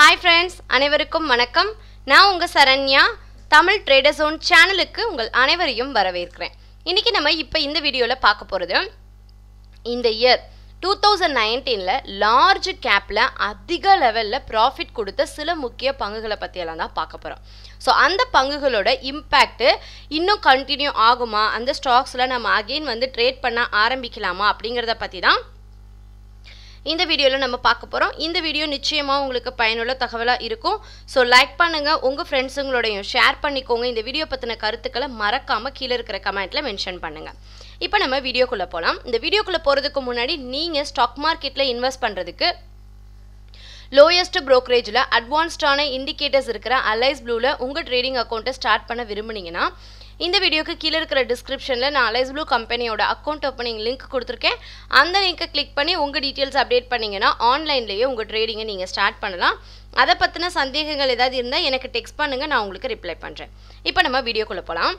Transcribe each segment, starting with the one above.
hi friends அனைவருக்கும் வணக்கம் நான் உங்கள் சரண்யா தமிழ் ட்ரேடர்ஸோன் சேனலுக்கு உங்கள் அனைவரையும் வரவேற்கிறேன் இன்றைக்கி நம்ம இப்போ இந்த வீடியோவில் பார்க்க போகிறது இந்த இயர் டூ தௌசண்ட் நைன்டீனில் லார்ஜ் கேப்பில் அதிக லெவலில் ப்ராஃபிட் கொடுத்த சில முக்கிய பங்குகளை பற்றியெல்லாம் தான் பார்க்க போகிறோம் ஸோ அந்த பங்குகளோட இம்பேக்ட்டு இன்னும் கண்டினியூ ஆகுமா அந்த ஸ்டாக்ஸில் நம்ம அகெயின் வந்து ட்ரேட் பண்ண ஆரம்பிக்கலாமா அப்படிங்கிறத பற்றி தான் இந்த வீடியோவில் நம்ம பார்க்க போகிறோம் இந்த வீடியோ நிச்சயமாக உங்களுக்கு பயனுள்ள தகவலாக இருக்கும் ஸோ லைக் பண்ணுங்கள் உங்கள் ஃப்ரெண்ட்ஸுங்களோடையும் ஷேர் பண்ணிக்கோங்க இந்த வீடியோ பற்றின கருத்துக்களை மறக்காமல் கீழே இருக்கிற கமெண்ட்டில் மென்ஷன் பண்ணுங்கள் இப்போ நம்ம வீடியோக்குள்ளே போகலாம் இந்த வீடியோக்குள்ளே போகிறதுக்கு முன்னாடி நீங்கள் ஸ்டாக் மார்க்கெட்டில் இன்வெஸ்ட் பண்ணுறதுக்கு லோயஸ்ட் ப்ரோக்கரேஜில் அட்வான்ஸ்டான இண்டிகேட்டர்ஸ் இருக்கிற அலைஸ் ப்ளூவில் உங்கள் ட்ரேடிங் அக்கௌண்ட்டை ஸ்டார்ட் பண்ண விரும்புனீங்கன்னா இந்த வீடியோக்கு கீழே இருக்கிற டிஸ்கிரிப்ஷனில் நான் அலைஸ் ப்ளூ கம்பெனியோட அக்கௌண்ட் ஓப்பனிங் லிங்க் கொடுத்துருக்கேன் அந்த லிங்க்கை கிளிக் பண்ணி உங்கள் டீட்டெயில்ஸ் அப்டேட் பண்ணிங்கன்னா ஆன்லைன்லேயே உங்கள் ட்ரேடிங்கை நீங்கள் ஸ்டார்ட் பண்ணலாம் அதை பற்றின சந்தேகங்கள் ஏதாவது இருந்தால் எனக்கு டெக்ஸ்ட் பண்ணுங்கள் நான் உங்களுக்கு ரிப்ளை பண்ணுறேன் இப்போ நம்ம வீடியோக்குள்ளே போகலாம்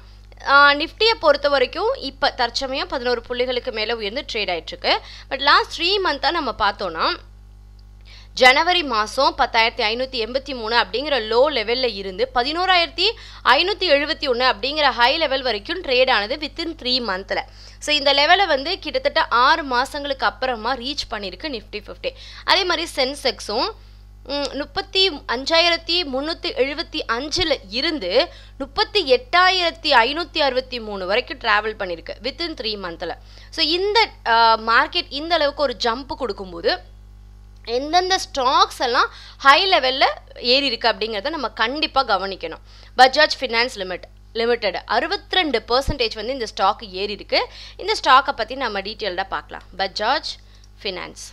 நிஃப்டியை பொறுத்த வரைக்கும் இப்போ தற்சமயம் பதினோரு புள்ளிகளுக்கு மேலே உயர்ந்து ட்ரேட் ஆகிட்டுருக்கு பட் லாஸ்ட் த்ரீ மந்த்தாக நம்ம பார்த்தோன்னா ஜனவரி மாதம் பத்தாயிரத்தி ஐநூற்றி எண்பத்தி மூணு அப்படிங்கிற லோ லெவலில் இருந்து பதினோராயிரத்தி ஐநூற்றி எழுபத்தி ஒன்று அப்படிங்கிற ஹை லெவல் வரைக்கும் ட்ரேட் ஆனது வித்தின் த்ரீ மந்தில் ஸோ இந்த லெவலை வந்து கிட்டத்தட்ட ஆறு மாதங்களுக்கு அப்புறமா ரீச் பண்ணியிருக்கு நிஃப்டி ஃபிஃப்டி அதே மாதிரி சென்செக்ஸும் முப்பத்தி அஞ்சாயிரத்தி முந்நூற்றி எழுபத்தி அஞ்சில் இருந்து முப்பத்தி எட்டாயிரத்தி ஐநூற்றி அறுபத்தி மூணு வரைக்கும் ட்ராவல் பண்ணியிருக்கு வித்தின் த்ரீ மந்தில் ஸோ இந்த மார்க்கெட் இந்த அளவுக்கு ஒரு ஜம்ப் கொடுக்கும்போது எந்தெந்த ஸ்டாக்ஸ் எல்லாம் ஹை லெவலில் ஏறி இருக்குது அப்படிங்கிறத நம்ம கண்டிப்பாக கவனிக்கணும் பஜாஜ் ஃபினான்ஸ் லிமிட் லிமிட்டட் அறுபத்தி ரெண்டு பர்சன்டேஜ் வந்து இந்த ஸ்டாக் ஏறி இருக்கு இந்த ஸ்டாக்கை பற்றி நம்ம டீட்டெயில்டாக பார்க்கலாம் பஜாஜ் ஃபினான்ஸ்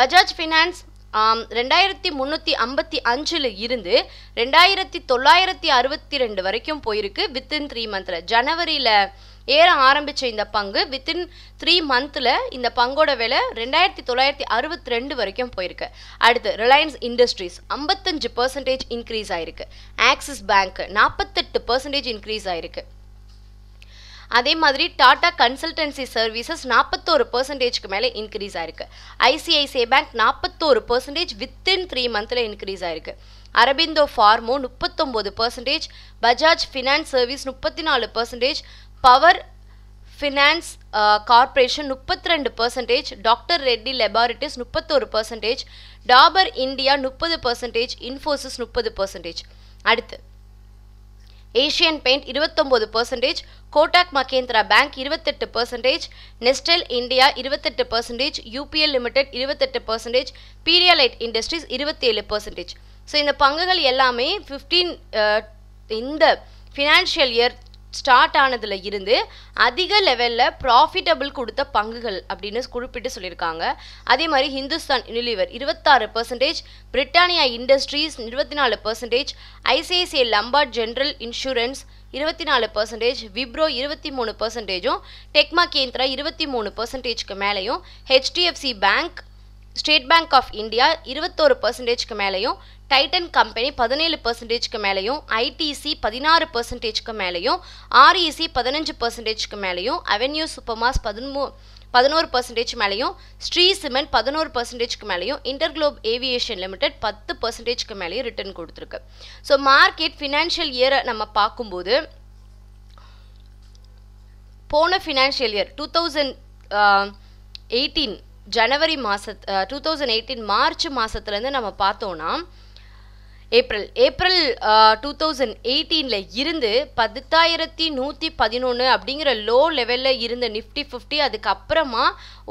பஜாஜ் ஃபினான்ஸ் ரெண்டாயிரத்தி முந்நூற்றி ஐம்பத்தி அஞ்சில் இருந்து ரெண்டாயிரத்தி தொள்ளாயிரத்தி அறுபத்தி ரெண்டு வரைக்கும் போயிருக்கு வித்தின் த்ரீ மந்தில் ஜனவரியில் ஏற ஆரம்பித்த இந்த பங்கு வித்தின் த்ரீ மந்தில் இந்த பங்கோட விலை ரெண்டாயிரத்தி தொள்ளாயிரத்தி அறுபத்தி ரெண்டு வரைக்கும் போயிருக்கு அடுத்து ரிலையன்ஸ் இண்டஸ்ட்ரீஸ் ஐம்பத்தஞ்சு பர்சன்டேஜ் இன்க்ரீஸ் ஆயிருக்கு ஆக்சிஸ் பேங்க் நாற்பத்தெட்டு பர்சன்டேஜ் இன்க்ரீஸ் ஆயிருக்கு அதே மாதிரி டாடா கன்சல்டன்சி சர்வீசஸ் நாற்பத்தோரு பர்சன்டேஜ்க்கு மேலே இன்க்ரீஸ் ஆயிருக்கு ஐசிஐசிஐ பேங்க் நாற்பத்தோரு பர்சன்டேஜ் வித்தின் த்ரீ மந்தில் இன்க்ரீஸ் ஆயிருக்கு அரபிந்தோ ஃபார்மோ முப்பத்தொம்போது பர்சன்டேஜ் பஜாஜ் ஃபினான்ஸ் சர்வீஸ் முப்பத்தி நாலு பர்சன்டேஜ் பவர் ஃபினான்ஸ் கார்ப்பரேஷன் முப்பத்தி ரெண்டு பர்சன்டேஜ் டாக்டர் ரெட்டி லெபாரிட்டிஸ் முப்பத்தோரு பர்சன்டேஜ் டாபர் இந்தியா முப்பது பர்சன்டேஜ் இன்ஃபோசிஸ் முப்பது பர்சன்டேஜ் அடுத்து ஏஷியன் பெயிண்ட் இருபத்தொம்போது பர்சன்டேஜ் கோட்டாக் மகேந்திரா பேங்க் இருபத்தெட்டு பர்சன்டேஜ் நெஸ்டெல் இந்தியா இருபத்தெட்டு பர்சன்டேஜ் யூபிஎல் லிமிடெட் இருபத்தெட்டு பர்சன்டேஜ் பீரியாலைட் இண்டஸ்ட்ரீஸ் இருபத்தேழு பர்சன்டேஜ் ஸோ இந்த பங்குகள் எல்லாமே ஃபிஃப்டீன் uh, இந்த ஃபினான்ஷியல் இயர் ஸ்டார்ட் ஆனதில் இருந்து அதிக லெவலில் ப்ராஃபிட்டபிள் கொடுத்த பங்குகள் அப்படின்னு குறிப்பிட்டு சொல்லியிருக்காங்க அதே மாதிரி ஹிந்துஸ்தான் யூனிலிவர் இருபத்தாறு பர்சன்டேஜ் பிரிட்டானியா இண்டஸ்ட்ரீஸ் இருபத்தி நாலு percentage ICICI Lombard General Insurance இருபத்தி நாலு பர்சன்டேஜ் விப்ரோ இருபத்தி மூணு பர்சன்டேஜும் டெக்மா கேந்திரா இருபத்தி மூணு பர்சன்டேஜ்க்கு மேலேயும் HDFC Bank State Bank of India இருபத்தோரு பர்சன்டேஜ்க்கு மேலேயும் டைட்டன் கம்பெனி பதினேழு பர்சன்டேஜ்க்கு மேலேயும் ஐடிசி பதினாறு பர்சன்டேஜ்க்கு மேலேயும் ஆர்இசி பதினஞ்சு பர்சன்டேஜ்க்கு மேலேயும் அவென்யூ சூப்பர் மாஸ் பதிமூ பதினோரு பர்சன்டேஜ் மேலேயும் ஸ்ரீ சிமெண்ட் பதினோரு பர்சன்டேஜ்க்கு மேலேயும் இன்டர்குளோப் ஏவியேஷன் லிமிடெட் பத்து பர்சன்டேஜ்க்கு மேலேயும் ரிட்டர்ன் கொடுத்துருக்கு ஸோ மார்க்கெட் ஃபினான்ஷியல் இயரை நம்ம பார்க்கும்போது போன financial year two thousand eighteen ஜனவரி மாசத் டூ தௌசண்ட் எயிட்டீன் மார்ச் மாதத்துலேருந்து நம்ம பார்த்தோன்னா ஏப்ரல் ஏப்ரல் டூ தௌசண்ட் எயிட்டீனில் இருந்து பத்தாயிரத்தி நூற்றி பதினொன்று அப்படிங்கிற லோ லெவலில் இருந்த நிஃப்டி ஃபிஃப்டி அதுக்கப்புறமா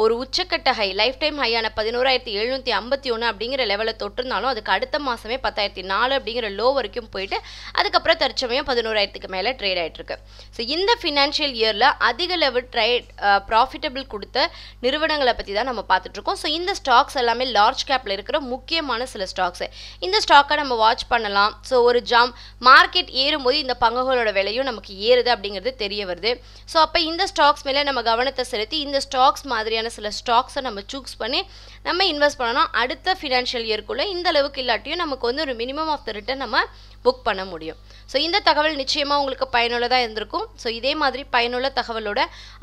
ஒரு உச்சக்கட்ட ஹை லைஃப் டைம் ஹையான பதினோராயிரத்தி எழுநூற்றி ஐம்பத்தி ஒன்று அப்படிங்கிற லெவலில் தொட்டிருந்தாலும் அதுக்கு அடுத்த மாதமே பத்தாயிரத்தி நாலு அப்படிங்கிற லோ வரைக்கும் போயிட்டு அதுக்கப்புறம் தற்சமயம் பதினோராயிரத்துக்கு மேலே ட்ரேட் ஆகிட்டுருக்கு ஸோ இந்த ஃபினான்ஷியல் இயரில் அதிக லெவல் ட்ரேட் ப்ராஃபிட்டபிள் கொடுத்த நிறுவனங்களை பற்றி தான் நம்ம பார்த்துட்ருக்கோம் ஸோ இந்த ஸ்டாக்ஸ் எல்லாமே லார்ஜ் கேப்பில் இருக்கிற முக்கியமான சில ஸ்டாக்ஸு இந்த ஸ்டாக்கை நம்ம வாட்ச் பண்ணலாம் ஸோ ஒரு ஜாம் மார்க்கெட் ஏறும்போது இந்த பங்குகளோட விலையும் நமக்கு ஏறுது அப்படிங்கிறது தெரிய வருது ஸோ அப்போ இந்த ஸ்டாக்ஸ் மேலே நம்ம கவனத்தை செலுத்தி இந்த ஸ்டாக்ஸ் மாதிரியான சில ஸ்டாக்ஸை நம்ம சூஸ் பண்ணி நம்ம இன்வெஸ்ட் பண்ணணும் அடுத்த ஃபினான்ஷியல் இயர்க்குள்ளே இந்த அளவுக்கு இல்லாட்டியும் நமக்கு வந்து ஒரு மினிமம் ஆஃப் த ரிட்டர்ன் நம்ம புக் பண்ண முடியும் ஸோ இந்த தகவல் நிச்சயமாக உங்களுக்கு பயனுள்ளதாக இருந்திருக்கும் ஸோ இதே மாதிரி பயனுள்ள தகவலோட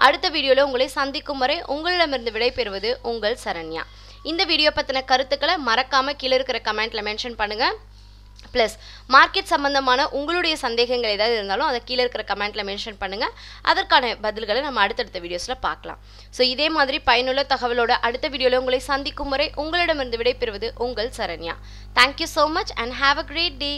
அடுத்த வீடியோவில் உங்களை சந்திக்கும் வரை உங்களிடமிருந்து விடைபெறுவது உங்கள் சரண்யா இந்த வீடியோ பற்றின கருத்துக்களை மறக்காமல் கீழே இருக்கிற கமெண்ட்டில் மென்ஷன் பண்ணுங்கள் ப்ளஸ் மார்க்கெட் சம்மந்தமான உங்களுடைய சந்தேகங்கள் ஏதாவது இருந்தாலும் அதை கீழே இருக்கிற கமெண்ட்டில் மென்ஷன் பண்ணுங்கள் அதற்கான பதில்களை நம்ம அடுத்தடுத்த வீடியோஸில் பார்க்கலாம் ஸோ இதே மாதிரி பயனுள்ள தகவலோட அடுத்த வீடியோவில் உங்களை சந்திக்கும் முறை உங்களிடமிருந்து விடைபெறுவது உங்கள் Saranya thank you so much and have a great day